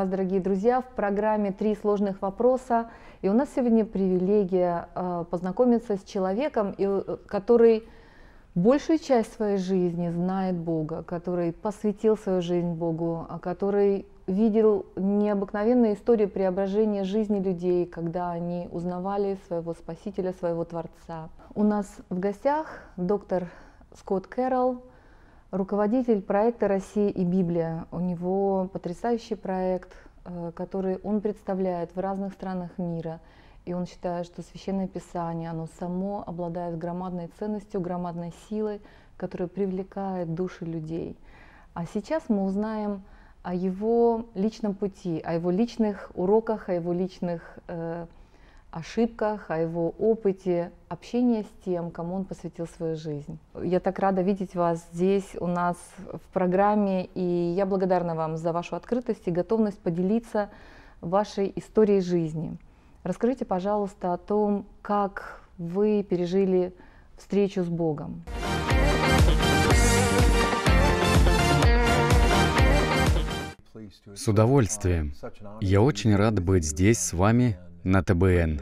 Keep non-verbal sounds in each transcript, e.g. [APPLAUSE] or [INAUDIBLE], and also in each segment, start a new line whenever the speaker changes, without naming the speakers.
вас, дорогие друзья, в программе «Три сложных вопроса». И у нас сегодня привилегия э, познакомиться с человеком, э, который большую часть своей жизни знает Бога, который посвятил свою жизнь Богу, а который видел необыкновенные истории преображения жизни людей, когда они узнавали своего Спасителя, своего Творца. У нас в гостях доктор Скотт Кэрролл, Руководитель проекта «Россия и Библия». У него потрясающий проект, э, который он представляет в разных странах мира. И он считает, что Священное Писание, оно само обладает громадной ценностью, громадной силой, которая привлекает души людей. А сейчас мы узнаем о его личном пути, о его личных уроках, о его личных э, ошибках, о его опыте, общения с тем, кому он посвятил свою жизнь. Я так рада видеть вас здесь у нас в программе, и я благодарна вам за вашу открытость и готовность поделиться вашей историей жизни. Расскажите, пожалуйста, о том, как вы пережили встречу с Богом.
С удовольствием. Я очень рад быть здесь с вами на ТБН.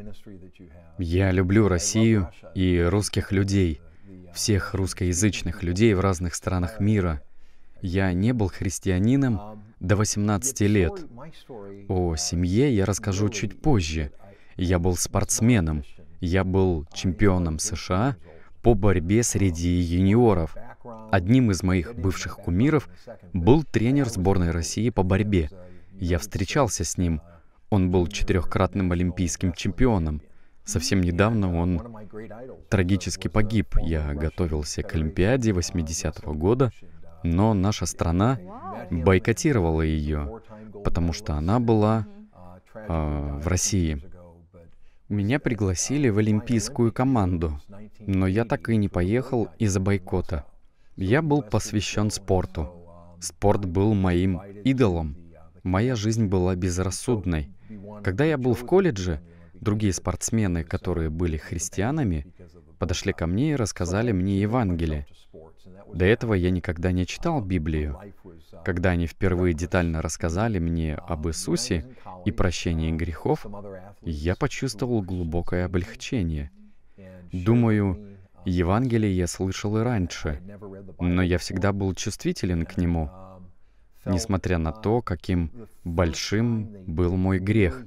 Я люблю Россию и русских людей, всех русскоязычных людей в разных странах мира. Я не был христианином до 18 лет. О семье я расскажу чуть позже. Я был спортсменом. Я был чемпионом США по борьбе среди юниоров. Одним из моих бывших кумиров был тренер сборной России по борьбе. Я встречался с ним — он был четырехкратным олимпийским чемпионом. Совсем недавно он трагически погиб. Я готовился к Олимпиаде 80-го года, но наша страна бойкотировала ее, потому что она была э, в России. Меня пригласили в олимпийскую команду, но я так и не поехал из-за бойкота. Я был посвящен спорту. Спорт был моим идолом. Моя жизнь была безрассудной. Когда я был в колледже, другие спортсмены, которые были христианами, подошли ко мне и рассказали мне Евангелие. До этого я никогда не читал Библию. Когда они впервые детально рассказали мне об Иисусе и прощении грехов, я почувствовал глубокое облегчение. Думаю, Евангелие я слышал и раньше, но я всегда был чувствителен к нему — несмотря на то, а, каким э, большим был мой грех.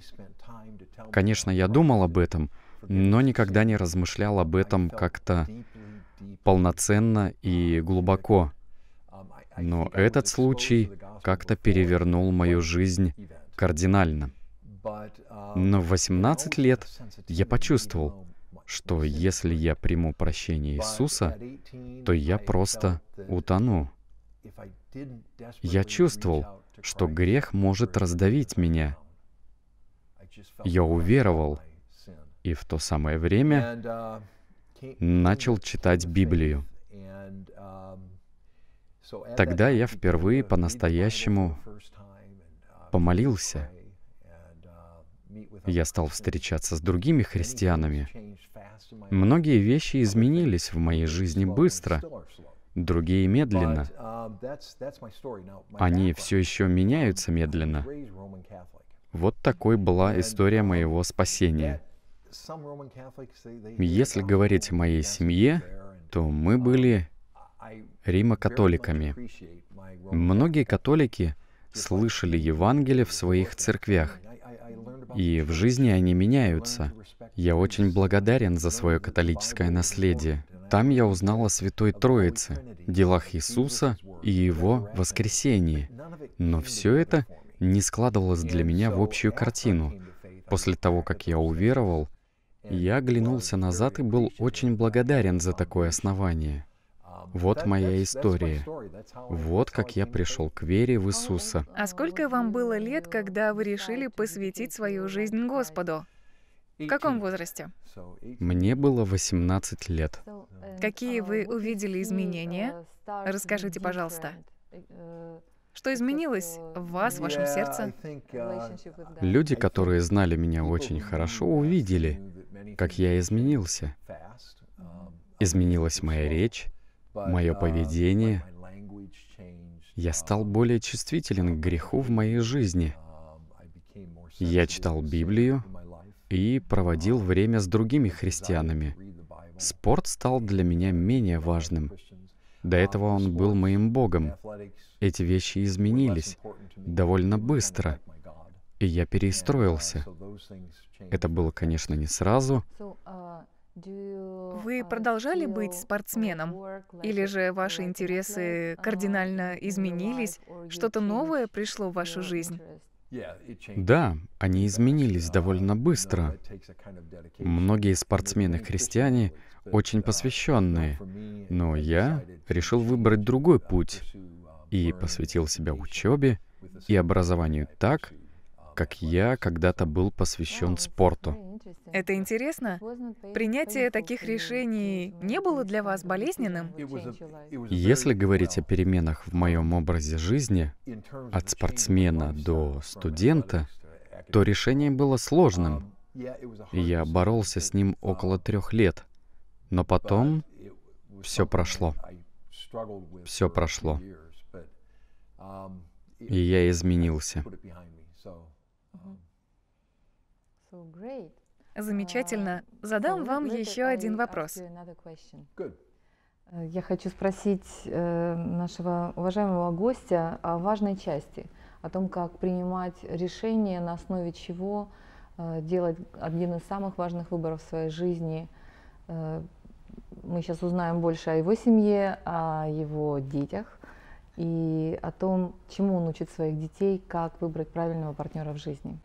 Конечно, я думал об этом, но никогда не размышлял об этом как-то полноценно um, и глубоко. Um, но этот случай как-то перевернул мою жизнь кардинально. Um, но в 18 лет я почувствовал, что если я приму прощение Иисуса, то я просто утону. Я чувствовал, что грех может раздавить меня. Я уверовал, и в то самое время uh, начал читать Библию.
Um, Тогда я впервые по-настоящему uh,
помолился. Uh, я стал встречаться с другими христианами. Многие вещи изменились в моей жизни быстро, другие медленно. Um, они все еще меняются медленно. Вот такой была история um, моего спасения. Если говорить о моей семье, то мы um, были римо-католиками. Многие католики слышали Евангелие в своих церквях, и в жизни они меняются. Я очень благодарен за свое католическое наследие. Там я узнал о Святой Троице, делах Иисуса и Его воскресении. Но все это не складывалось для меня в общую картину. После того, как я уверовал, я оглянулся назад и был очень благодарен за такое основание. Вот моя история. Вот как я пришел к вере в Иисуса.
А сколько вам было лет, когда вы решили посвятить свою жизнь Господу? В каком возрасте?
Мне было 18 лет. Uh,
Какие uh, вы увидели изменения? Uh, Расскажите, пожалуйста. Что изменилось в вас, в вашем сердце?
Люди, которые знали меня очень хорошо, увидели, как я изменился. Um, Изменилась моя речь, мое поведение. Я стал более um, чувствителен к греху в моей жизни. Um, я читал Библию, и проводил время с другими христианами. Спорт стал для меня менее важным. До этого он был моим Богом. Эти вещи изменились довольно быстро, и я перестроился. Это было, конечно, не сразу.
Вы продолжали быть спортсменом? Или же ваши интересы кардинально изменились? Что-то новое пришло в вашу жизнь?
Да,
они изменились довольно быстро. Многие спортсмены-христиане очень посвященные, но я решил выбрать другой путь и посвятил себя учебе и образованию так, как я когда-то был посвящен спорту.
Это интересно. Принятие таких решений не было для вас болезненным?
Если говорить о переменах в моем образе жизни, от спортсмена до студента, то решение было сложным. Um, я боролся с ним um, около трех лет, но потом все прошло. Все прошло.
Um, И я изменился.
Замечательно. Um, Задам вам еще один вопрос. Uh, я хочу спросить э, нашего уважаемого гостя о важной части, о том, как принимать решения, на основе чего э, делать один из самых важных выборов в своей жизни. Э, мы сейчас узнаем больше о его семье, о его детях и о том, чему он учит своих детей, как выбрать правильного партнера в жизни.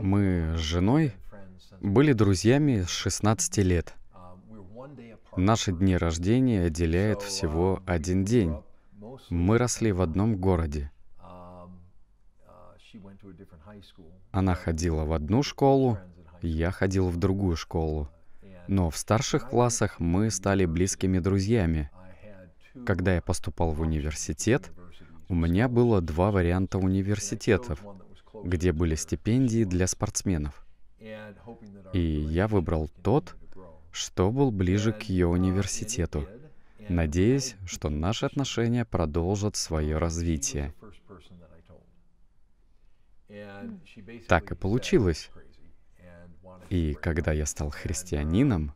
Мы с женой были друзьями с 16 лет. Наши дни рождения отделяют всего один день. Мы росли в одном городе. Она ходила в одну школу, я ходил в другую школу. Но в старших классах мы стали близкими друзьями. Когда я поступал в университет, у меня было два варианта университетов — где были стипендии для спортсменов. И я выбрал тот, что был ближе к ее университету, надеясь, что наши отношения продолжат свое развитие.
Так и получилось.
И когда я стал христианином,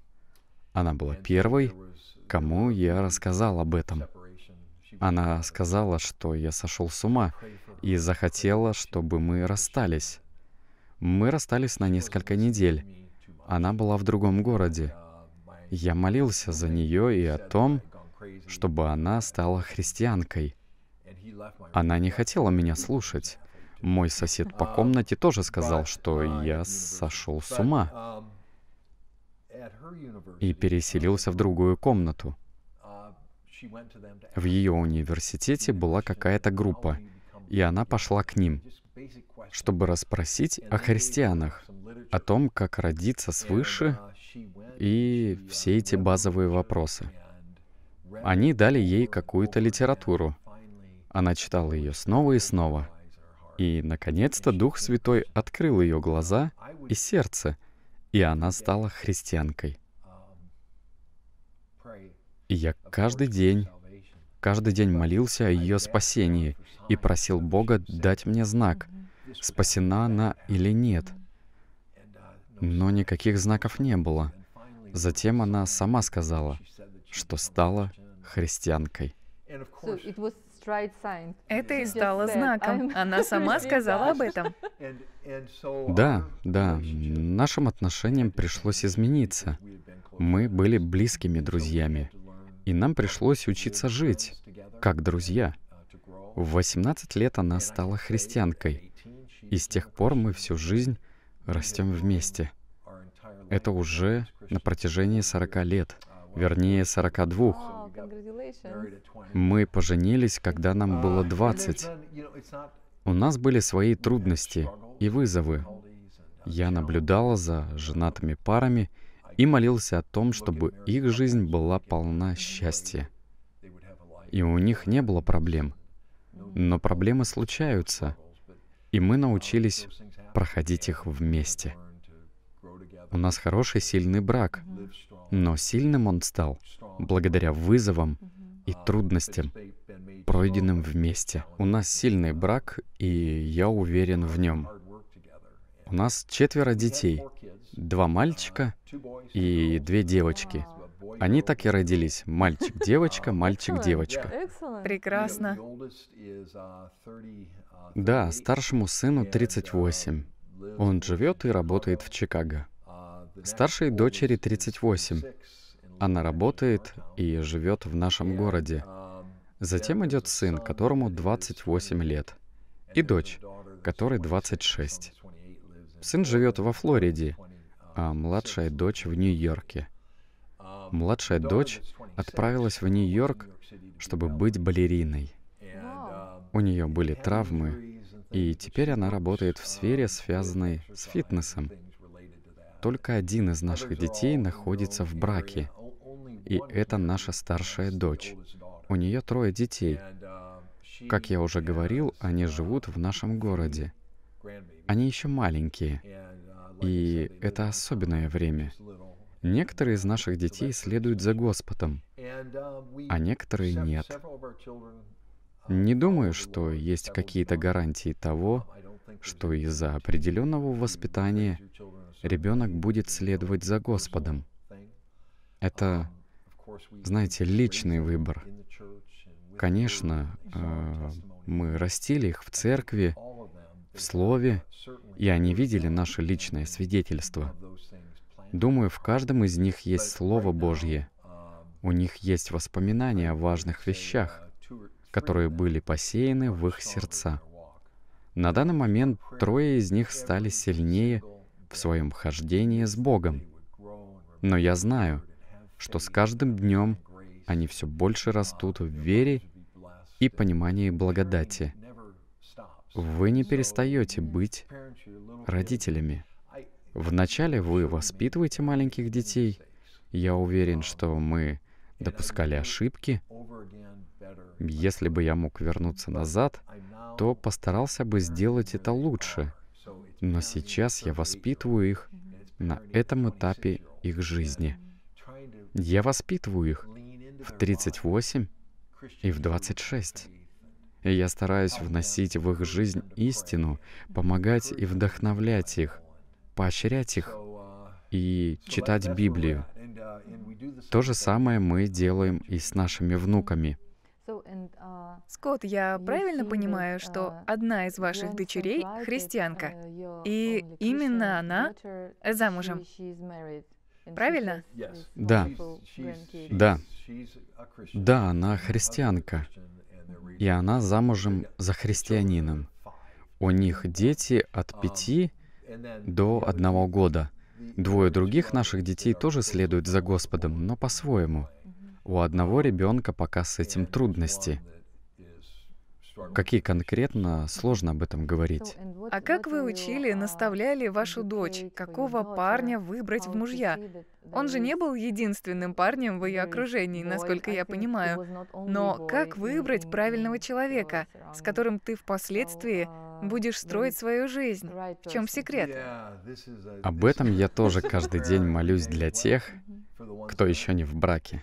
она была первой, кому я рассказал об этом. Она сказала, что я сошел с ума и захотела, чтобы мы расстались. Мы расстались на несколько недель. Она была в другом городе. Я молился за нее и о том, чтобы она стала христианкой. Она не хотела меня слушать. Мой сосед по комнате тоже сказал, что я сошел с ума и переселился в другую комнату. В ее университете была какая-то группа, и она пошла к ним, чтобы расспросить о христианах, о том, как родиться свыше uh, и uh, все эти базовые вопросы. Они дали ей какую-то литературу. Она читала ее снова и снова. И, наконец-то, Дух Святой открыл ее глаза и сердце, и она стала христианкой я каждый день, каждый день молился о ее спасении и просил Бога дать мне знак, спасена она или нет. Но никаких знаков не было. Затем она сама сказала, что стала христианкой.
Это и стало знаком. Она [LAUGHS] сама сказала об этом.
Да, да, нашим отношениям пришлось измениться. Мы были близкими друзьями и нам пришлось учиться жить, как друзья. В 18 лет она стала христианкой, и с тех пор мы всю жизнь растем вместе. Это уже на протяжении 40 лет, вернее 42. Мы поженились, когда нам было 20. У нас были свои трудности и вызовы. Я наблюдала за женатыми парами, и молился о том, чтобы их жизнь была полна счастья. И у них не было проблем. Но проблемы случаются, и мы научились проходить их вместе. У нас хороший, сильный брак, но сильным он стал благодаря вызовам и трудностям, пройденным вместе. У нас сильный брак, и я уверен в нем. У нас четверо детей, два мальчика и две девочки. Они так и родились. Мальчик, девочка, [LAUGHS] мальчик, девочка.
Прекрасно. Uh, uh,
да, старшему сыну 38. Uh, Он живет и работает в Чикаго. Старшей дочери 38. Она работает и живет в нашем городе. Um, Затем идет сын, которому 28 лет, и дочь, которой 26. Сын живет во Флориде, а младшая дочь в Нью-Йорке. Младшая дочь отправилась в Нью-Йорк, чтобы быть балериной. У нее были травмы, и теперь она работает в сфере, связанной с фитнесом. Только один из наших детей находится в браке, и это наша старшая дочь. У нее трое детей. Как я уже говорил, они живут в нашем городе. Они еще маленькие, и это особенное время. Некоторые из наших детей следуют за Господом, а некоторые нет. Не думаю, что есть какие-то гарантии того, что из-за определенного воспитания ребенок будет следовать за Господом. Это, знаете, личный выбор. Конечно, э, мы растили их в церкви, в Слове, и они видели наше личное свидетельство. Думаю, в каждом из них есть Слово Божье. У них есть воспоминания о важных вещах, которые были посеяны в их сердца. На данный момент трое из них стали сильнее в своем хождении с Богом. Но я знаю, что с каждым днем они все больше растут в вере и понимании благодати — вы не перестаете быть родителями. Вначале вы воспитываете маленьких детей. Я уверен, что мы допускали ошибки. Если бы я мог вернуться назад, то постарался бы сделать это лучше. Но сейчас я воспитываю их на этом этапе их жизни. Я воспитываю их в 38 и в 26. И я стараюсь вносить в их жизнь истину, помогать и вдохновлять их, поощрять их и читать Библию. То же самое мы делаем и с нашими внуками.
Скотт, я правильно понимаю, что одна из ваших дочерей — христианка,
и именно она замужем? Правильно? Да. Да.
Да, она христианка и она замужем за христианином. У них дети от пяти до одного года. Двое других наших детей тоже следуют за Господом, но по-своему. У одного ребенка пока с этим трудности. Какие конкретно, сложно об этом говорить.
А как вы учили, наставляли вашу дочь, какого парня выбрать в мужья? Он же не был единственным парнем в ее окружении, насколько я понимаю. Но как выбрать правильного человека, с которым ты впоследствии uh, будешь строить свою жизнь? В чем секрет?
Об этом я тоже каждый день молюсь для тех, кто еще не в браке.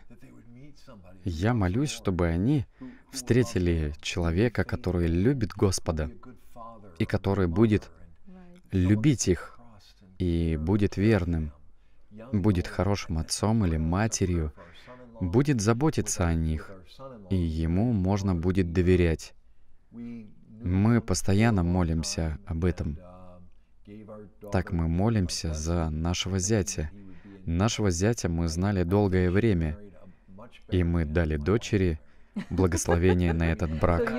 Я молюсь, чтобы они встретили человека, который любит Господа и который будет любить их и будет верным будет хорошим отцом или матерью, будет заботиться о них, и ему можно будет доверять. Мы постоянно молимся об этом. Так мы молимся за нашего зятя. Нашего зятя мы знали долгое время, и мы дали дочери благословение на этот [LAUGHS] брак.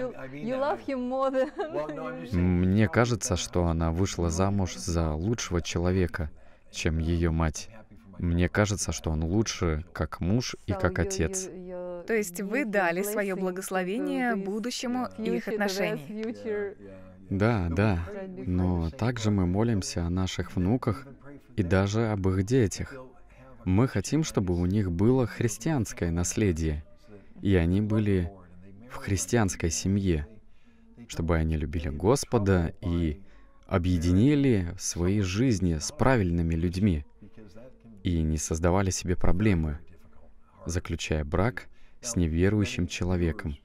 Мне кажется, что она вышла замуж за лучшего человека, чем ее мать. Мне кажется, что он лучше как муж и как отец.
То есть вы дали свое благословение будущему их отношений.
Да, да. Но также мы молимся о наших внуках и даже об их детях. Мы хотим, чтобы у них было христианское наследие, и они были в христианской семье, чтобы они любили Господа и объединили свои жизни с правильными людьми и не создавали себе проблемы, заключая брак с неверующим человеком.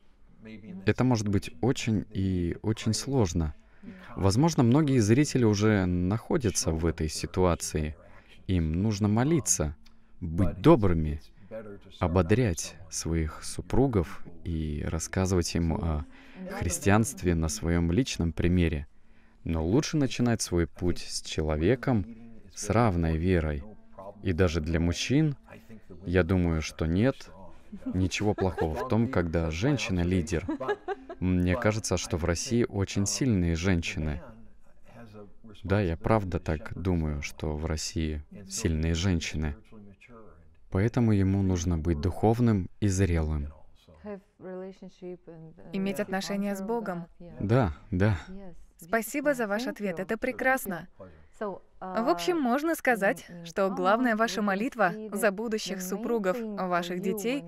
Это может быть очень и очень сложно. Возможно, многие зрители уже находятся в этой ситуации. Им нужно молиться, быть добрыми, ободрять своих супругов и рассказывать им о христианстве на своем личном примере. Но лучше начинать свой путь с человеком с равной верой — и даже для мужчин, я думаю, что нет ничего плохого в том, когда женщина лидер. Мне кажется, что в России очень сильные женщины. Да, я правда так думаю, что в России сильные женщины. Поэтому ему нужно быть духовным и зрелым.
Иметь отношения с Богом.
Да, да.
Спасибо за ваш ответ. Это прекрасно. В общем, можно сказать, что главная ваша молитва за будущих супругов ваших детей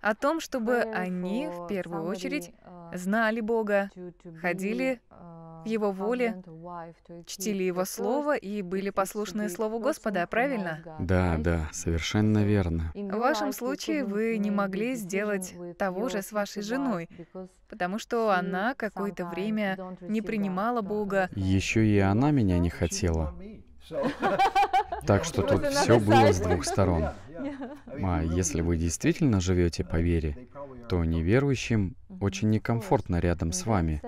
о том, чтобы они в первую очередь знали Бога, ходили в Его воле,
чтили Его Слово и были послушны Слову
Господа, правильно?
Да, да, совершенно верно.
В вашем случае вы не могли сделать того же с вашей женой, потому что она какое-то время не принимала Бога.
Еще и она меня не хотела.
[LAUGHS] Так что тут все было с двух
сторон. А если вы действительно живете по вере, то неверующим очень некомфортно рядом с вами.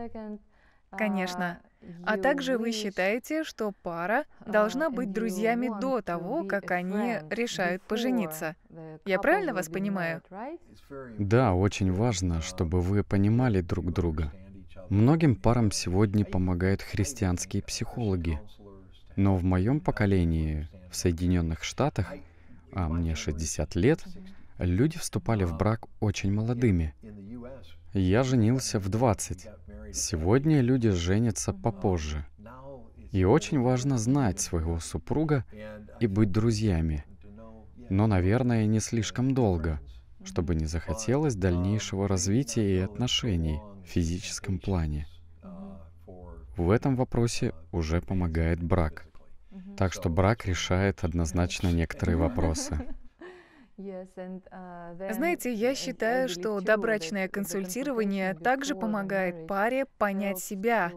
Конечно. А, а также вы считаете, что пара uh, должна быть друзьями до того, как они решают пожениться. Я правильно вас понимаю?
Да, очень важно, чтобы вы понимали друг друга. Многим парам сегодня помогают христианские психологи — но в моем поколении в Соединенных Штатах, а мне 60 лет, люди вступали в брак очень молодыми. Я женился в 20. Сегодня люди женятся попозже. И очень важно знать своего супруга и быть друзьями. Но, наверное, не слишком долго, чтобы не захотелось дальнейшего развития и отношений в физическом плане. В этом вопросе уже помогает брак. Так что брак решает однозначно некоторые вопросы.
Uh, Знаете, я считаю, что добрачное консультирование
также помогает паре понять себя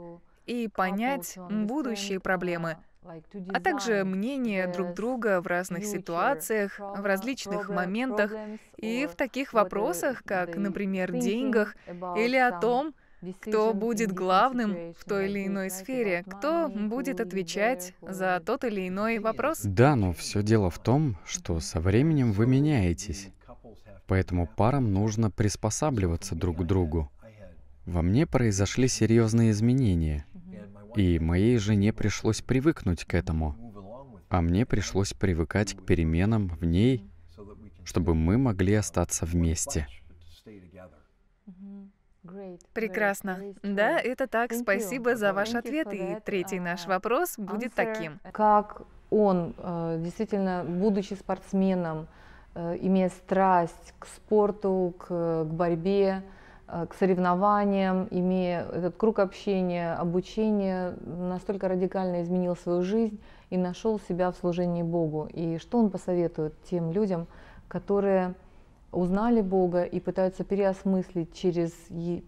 и понять будущие uh, проблемы,
а также
мнение друг друга в разных ситуациях, в различных моментах и в таких вопросах, как, например, деньгах или о том, кто будет главным в той или иной сфере, кто будет отвечать за тот или иной вопрос.
Да, но все дело в том, что со временем вы меняетесь, поэтому парам нужно приспосабливаться друг к другу. Во мне произошли серьезные изменения, и моей жене пришлось привыкнуть к этому, а мне пришлось привыкать к переменам в ней, чтобы мы могли остаться вместе.
Прекрасно. Да, это так. Спасибо за ваш ответ. И третий наш вопрос
будет таким.
Как он, э, действительно, будучи спортсменом, э, имея страсть к спорту, к, к борьбе, э, к соревнованиям, имея этот круг общения, обучения, настолько радикально изменил свою жизнь и нашел себя в служении Богу. И что он посоветует тем людям, которые узнали Бога и пытаются переосмыслить через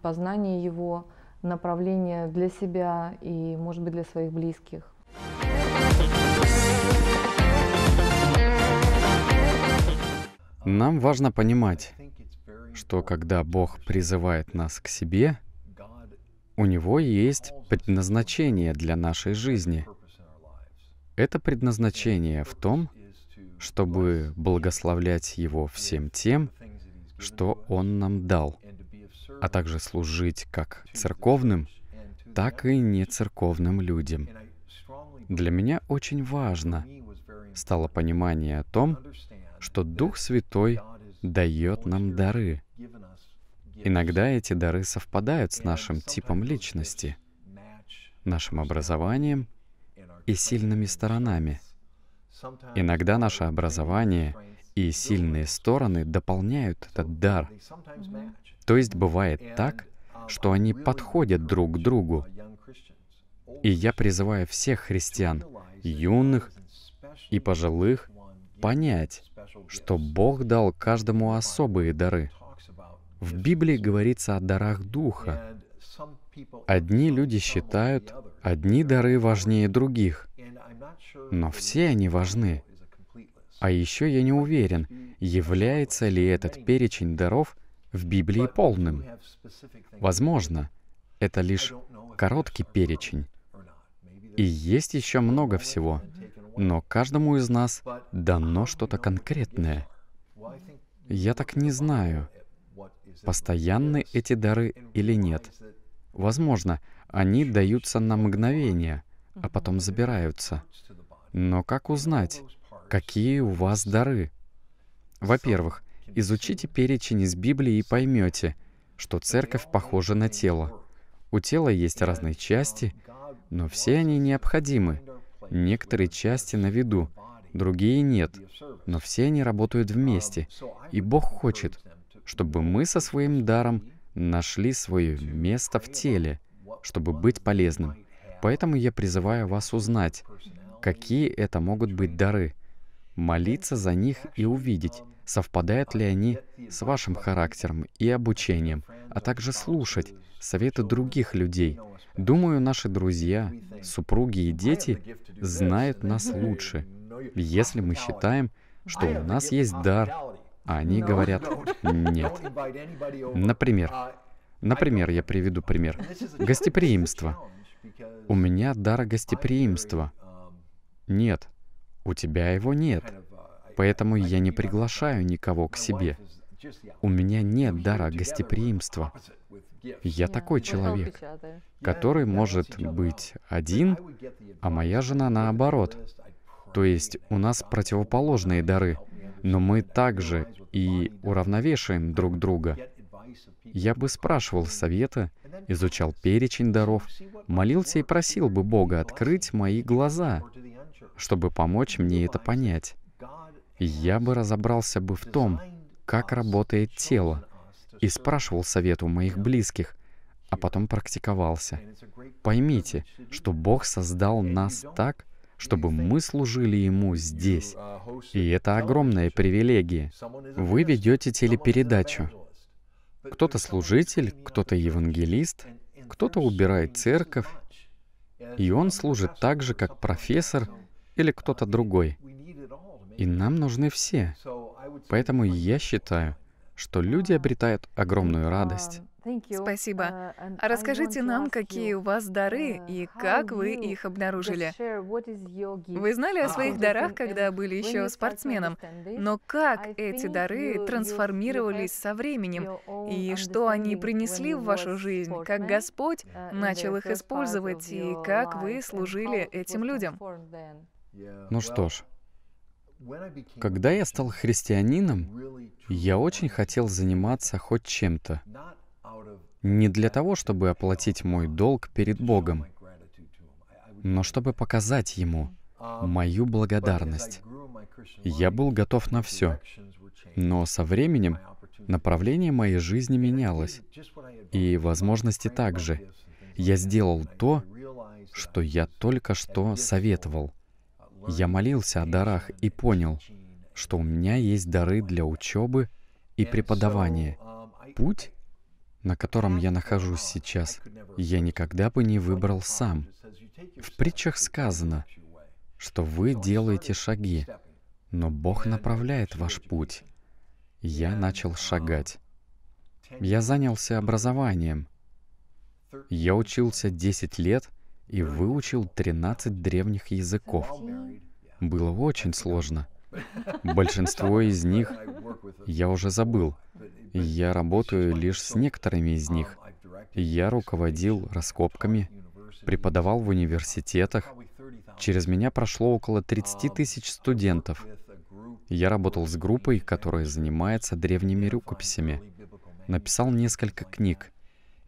познание Его направление для себя и, может быть, для своих близких.
Нам важно понимать, что когда Бог призывает нас к себе, у Него есть предназначение для нашей жизни. Это предназначение в том, чтобы благословлять Его всем тем, что Он нам дал, а также служить как церковным, так и нецерковным людям. Для меня очень важно стало понимание о том, что Дух Святой дает нам дары. Иногда эти дары совпадают с нашим типом личности, нашим образованием и сильными сторонами — Иногда наше образование и сильные стороны дополняют этот дар. То есть бывает так, что они подходят друг к другу. И я призываю всех христиан, юных и пожилых, понять, что Бог дал каждому особые дары. В Библии говорится о дарах Духа. Одни люди считают, одни дары важнее других — но все они важны. А еще я не уверен, является ли этот перечень даров в Библии полным. Возможно, это лишь короткий перечень. И есть еще много всего, но каждому из нас дано что-то конкретное. Я так не знаю, постоянны эти дары или нет. Возможно, они даются на мгновение — а потом забираются. Но как узнать, какие у вас дары? Во-первых, изучите перечень из Библии и поймете, что церковь похожа на тело. У тела есть разные части, но все они необходимы. Некоторые части на виду, другие нет, но все они работают вместе. И Бог хочет, чтобы мы со своим даром нашли свое место в теле, чтобы быть полезным. Поэтому я призываю вас узнать, какие это могут быть дары, молиться за них и увидеть, совпадают ли они с вашим характером и обучением, а также слушать советы других людей. Думаю, наши друзья, супруги и дети знают нас лучше, если мы считаем, что у нас есть дар, а они говорят «нет». Например, например, я приведу пример. Гостеприимство у меня дар гостеприимства. Нет, у тебя его нет. Поэтому я не приглашаю никого к себе. У меня нет дара гостеприимства. Я такой человек, который может быть один, а моя жена наоборот. То есть у нас противоположные дары, но мы также и уравновешиваем друг друга. Я бы спрашивал совета, изучал перечень даров, молился и просил бы Бога открыть мои глаза, чтобы помочь мне это понять. Я бы разобрался бы в том, как работает тело, и спрашивал совет у моих близких, а потом практиковался. Поймите, что Бог создал нас так, чтобы мы служили Ему здесь. И это огромная привилегия. Вы ведете телепередачу. Кто-то служитель, кто-то евангелист, кто-то убирает церковь, и он служит так же, как профессор или кто-то другой. И нам нужны все. Поэтому я считаю, что люди обретают огромную радость,
Спасибо.
Uh, а расскажите нам, какие
у вас дары uh, и как вы их обнаружили.
Вы знали о своих дарах, когда
были еще спортсменом, но как эти дары трансформировались со временем и что они принесли в вашу
жизнь, как Господь uh, начал их использовать и как вы служили этим людям? Ну что ж,
когда я стал христианином, я очень хотел заниматься хоть чем-то, не для того, чтобы оплатить мой долг перед Богом, но чтобы показать Ему мою благодарность. Я был готов на все, но со временем направление моей жизни менялось, и возможности также. Я сделал то, что я только что советовал. Я молился о дарах и понял, что у меня есть дары для учебы и преподавания. Путь на котором я нахожусь сейчас, я никогда бы не выбрал сам. В притчах сказано, что вы делаете шаги, но Бог направляет ваш путь. Я начал шагать. Я занялся образованием. Я учился 10 лет и выучил 13 древних языков. Было очень сложно. Большинство из них я уже забыл, я работаю лишь с некоторыми из них. Я руководил раскопками, преподавал в университетах. Через меня прошло около 30 тысяч студентов. Я работал с группой, которая занимается древними рукописями. Написал несколько книг.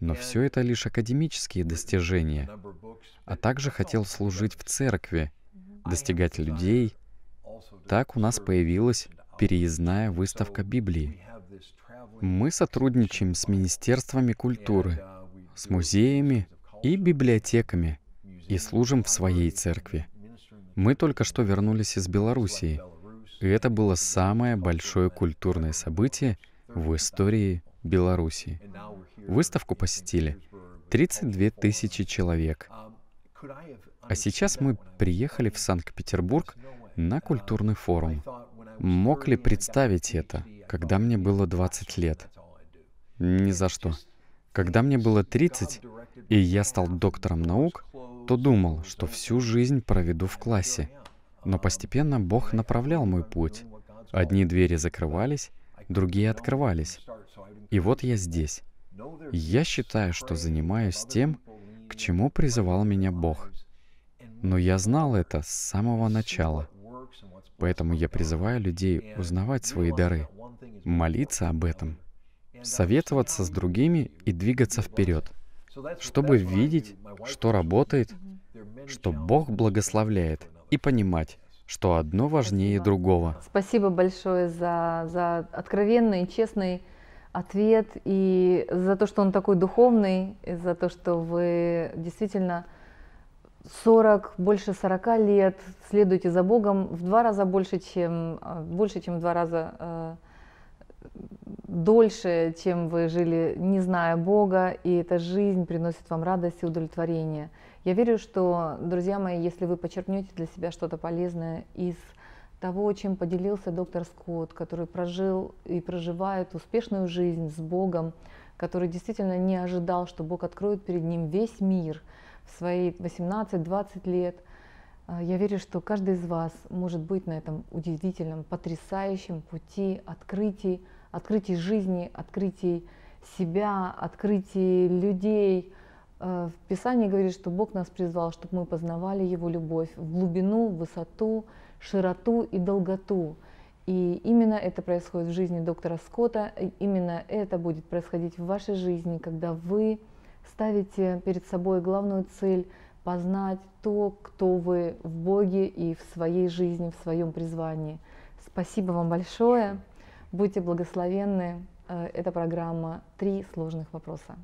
Но все это лишь академические достижения. А также хотел служить в церкви, достигать людей. Так у нас появилась переездная выставка Библии. Мы сотрудничаем с министерствами культуры, с музеями и библиотеками и служим в своей церкви. Мы только что вернулись из Белоруссии, и это было самое большое культурное событие в истории Белоруссии. Выставку посетили 32 тысячи человек. А сейчас мы приехали в Санкт-Петербург на культурный форум. Мог ли представить это? когда мне было 20 лет. Ни за что. Когда мне было 30, и я стал доктором наук, то думал, что всю жизнь проведу в классе. Но постепенно Бог направлял мой путь. Одни двери закрывались, другие открывались. И вот я здесь. Я считаю, что занимаюсь тем, к чему призывал меня Бог. Но я знал это с самого начала. Поэтому я призываю людей узнавать свои дары — молиться об этом, советоваться с другими и двигаться вперед, чтобы видеть, что работает, что Бог благословляет, и понимать, что одно важнее другого.
Спасибо большое за, за откровенный, честный ответ и за то, что он такой духовный, и за то, что вы действительно 40, больше 40 лет следуете за Богом в два раза больше, чем, больше, чем в два раза э, дольше, чем вы жили, не зная Бога, и эта жизнь приносит вам радость и удовлетворение. Я верю, что, друзья мои, если вы почерпнете для себя что-то полезное из того, чем поделился доктор Скотт, который прожил и проживает успешную жизнь с Богом, который действительно не ожидал, что Бог откроет перед ним весь мир в свои 18-20 лет. Э, я верю, что каждый из вас может быть на этом удивительном, потрясающем пути открытий, открытий жизни, открытий себя, открытий людей. Э, в Писании говорит, что Бог нас призвал, чтобы мы познавали Его любовь в глубину, в высоту, широту и долготу. И именно это происходит в жизни доктора Скотта, именно это будет происходить в вашей жизни, когда вы ставите перед собой главную цель познать то, кто вы в Боге и в своей жизни, в своем призвании. Спасибо вам большое. Будьте благословенны. Э, Это программа «Три сложных вопроса».